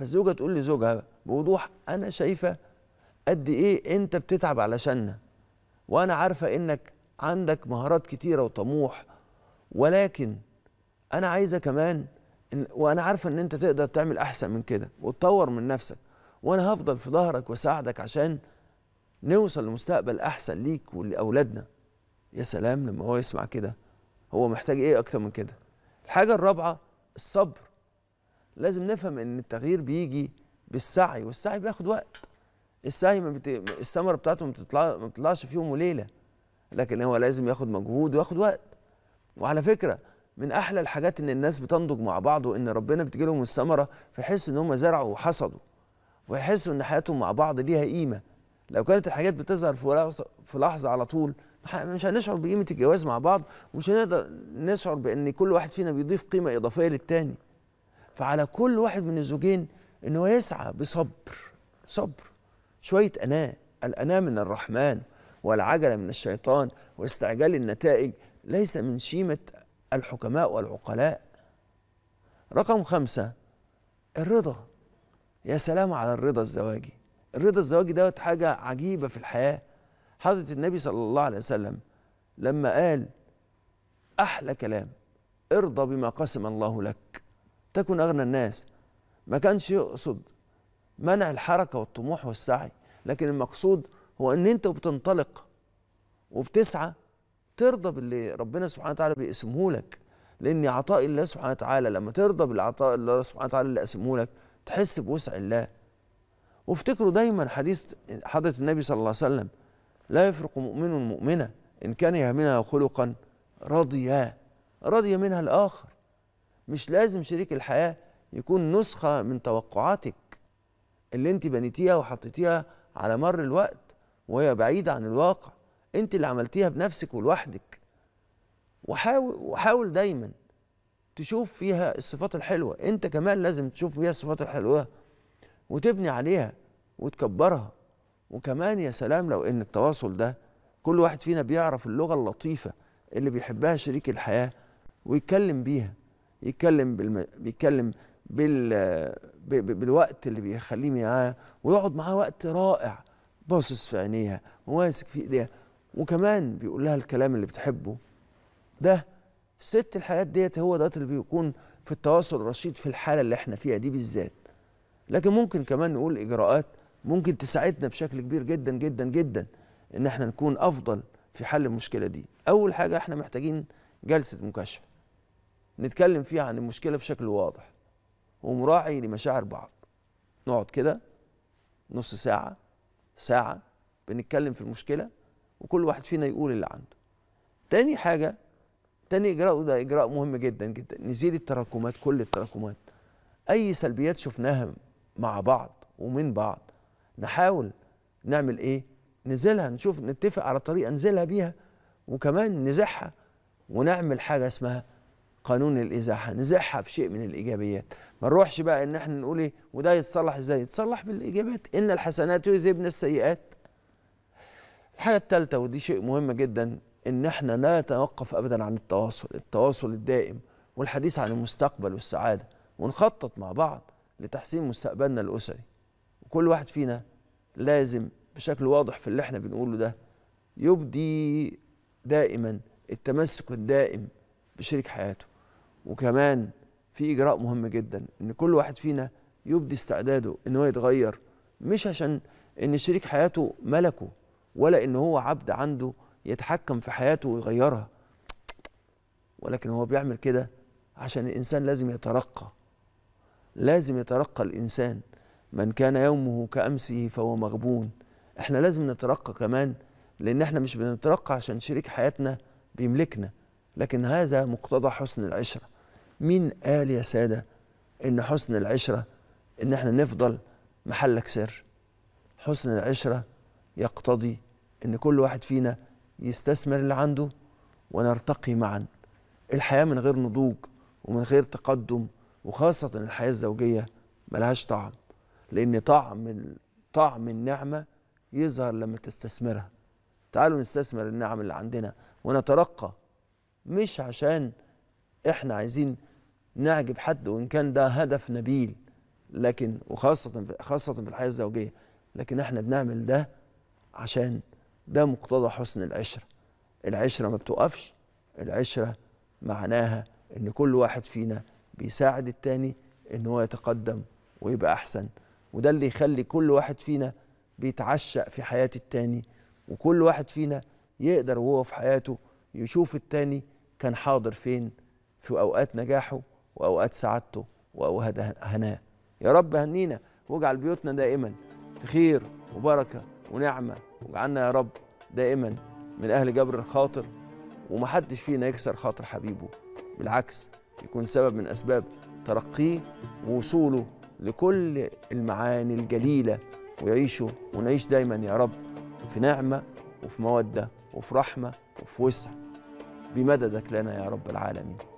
فالزوجه تقول لزوجها بوضوح انا شايفه قد ايه انت بتتعب علشاننا وانا عارفه انك عندك مهارات كتيره وطموح ولكن انا عايزه كمان وانا عارفه ان انت تقدر تعمل احسن من كده وتطور من نفسك وانا هفضل في ظهرك واساعدك عشان نوصل لمستقبل احسن ليك ولاولادنا يا سلام لما هو يسمع كده هو محتاج ايه اكتر من كده الحاجه الرابعه الصبر لازم نفهم ان التغيير بيجي بالسعي والسعي بياخد وقت السعي ما بت... الثمره بتاعته ما بتطلع... ما بتطلعش في يوم وليله لكن هو لازم ياخد مجهود وياخد وقت وعلى فكره من احلى الحاجات ان الناس بتنضج مع بعض وان ربنا بتجي لهم الثمره فيحسوا ان هم زرعوا وحصدوا ويحسوا ان حياتهم مع بعض ليها قيمه لو كانت الحاجات بتظهر في لحظه على طول مش هنشعر بقيمه الجواز مع بعض ومش هنقدر نشعر بان كل واحد فينا بيضيف قيمه اضافيه للتاني فعلى كل واحد من الزوجين ان هو يسعى بصبر صبر شويه اناه الاناه من الرحمن والعجله من الشيطان واستعجال النتائج ليس من شيمه الحكماء والعقلاء رقم خمسه الرضا يا سلام على الرضا الزواجي الرضا الزواجي دوت حاجه عجيبه في الحياه حضره النبي صلى الله عليه وسلم لما قال احلى كلام ارضى بما قسم الله لك تكن أغنى الناس ما كانش يقصد منع الحركة والطموح والسعي لكن المقصود هو أن أنت بتنطلق وبتسعى ترضى باللي ربنا سبحانه وتعالى بيقسمه لك لأن عطاء الله سبحانه وتعالى لما ترضى بالعطاء الله سبحانه وتعالى اللي قسمه لك تحس بوسع الله وافتكروا دايما حديث حضرة النبي صلى الله عليه وسلم لا يفرق مؤمن مؤمنة إن كان يهمنها خلقا رضيا رضي منها الآخر مش لازم شريك الحياه يكون نسخه من توقعاتك اللي انت بنيتيها وحطيتيها على مر الوقت وهي بعيده عن الواقع انت اللي عملتيها بنفسك ولوحدك وحاول وحاول دايما تشوف فيها الصفات الحلوه انت كمان لازم تشوف فيها الصفات الحلوه وتبني عليها وتكبرها وكمان يا سلام لو ان التواصل ده كل واحد فينا بيعرف اللغه اللطيفه اللي بيحبها شريك الحياه ويتكلم بيها يتكلم بالم... بيتكلم بال... ب... ب... بالوقت اللي بيخليه معاه ويقعد معاه وقت رائع باصص في عينيها وماسك في ايديها وكمان بيقول لها الكلام اللي بتحبه ده ست الحاجات ديت هو ده اللي بيكون في التواصل الرشيد في الحاله اللي احنا فيها دي بالذات لكن ممكن كمان نقول اجراءات ممكن تساعدنا بشكل كبير جدا جدا جدا ان احنا نكون افضل في حل المشكله دي اول حاجه احنا محتاجين جلسه مكاشفه نتكلم فيها عن المشكله بشكل واضح ومراعي لمشاعر بعض نقعد كده نص ساعه ساعه بنتكلم في المشكله وكل واحد فينا يقول اللي عنده تاني حاجه تاني اجراء وده اجراء مهم جدا جدا نزيل التراكمات كل التراكمات اي سلبيات شفناها مع بعض ومن بعض نحاول نعمل ايه نزلها نشوف نتفق على طريقه نزلها بيها وكمان نزحها ونعمل حاجه اسمها قانون الازاحه نزحها بشيء من الايجابيات ما نروحش بقى ان احنا نقول ايه وده يتصلح ازاي يتصلح بالايجابيات ان الحسنات يذهبن السيئات الحاجه الثالثه ودي شيء مهم جدا ان احنا لا نتوقف ابدا عن التواصل التواصل الدائم والحديث عن المستقبل والسعاده ونخطط مع بعض لتحسين مستقبلنا الاسري وكل واحد فينا لازم بشكل واضح في اللي احنا بنقوله ده يبدي دائما التمسك الدائم بشريك حياته وكمان في اجراء مهم جدا ان كل واحد فينا يبدي استعداده ان هو يتغير مش عشان ان شريك حياته ملكه ولا ان هو عبد عنده يتحكم في حياته ويغيرها ولكن هو بيعمل كده عشان الانسان لازم يترقى لازم يترقى الانسان من كان يومه كامسه فهو مغبون احنا لازم نترقى كمان لان احنا مش بنترقى عشان شريك حياتنا بيملكنا لكن هذا مقتضى حسن العشرة مين قال يا سادة إن حسن العشرة إن احنا نفضل محلك سر حسن العشرة يقتضي إن كل واحد فينا يستثمر اللي عنده ونرتقي معا الحياة من غير نضوج ومن غير تقدم وخاصة الحياة الزوجية ملهاش طعم لأن طعم طعم النعمة يظهر لما تستثمرها تعالوا نستثمر النعم اللي عندنا ونترقى مش عشان احنا عايزين نعجب حد وان كان ده هدف نبيل لكن وخاصة خاصة في الحياة الزوجية لكن احنا بنعمل ده عشان ده مقتضى حسن العشرة العشرة ما بتوقفش العشرة معناها ان كل واحد فينا بيساعد التاني ان هو يتقدم ويبقى احسن وده اللي يخلي كل واحد فينا بيتعشق في حياة التاني وكل واحد فينا يقدر وهو في حياته يشوف التاني كان حاضر فين في أوقات نجاحه وأوقات سعادته وأوقات هناه يا رب هنينا واجعل بيوتنا دائما في خير وبركة ونعمة واجعلنا يا رب دائما من أهل جبر الخاطر ومحدش فينا يكسر خاطر حبيبه بالعكس يكون سبب من أسباب ترقيه ووصوله لكل المعاني الجليلة ويعيشوا ونعيش دايما يا رب في نعمة وفي مودة وفي رحمة وفي وسع بمددك لنا يا رب العالمين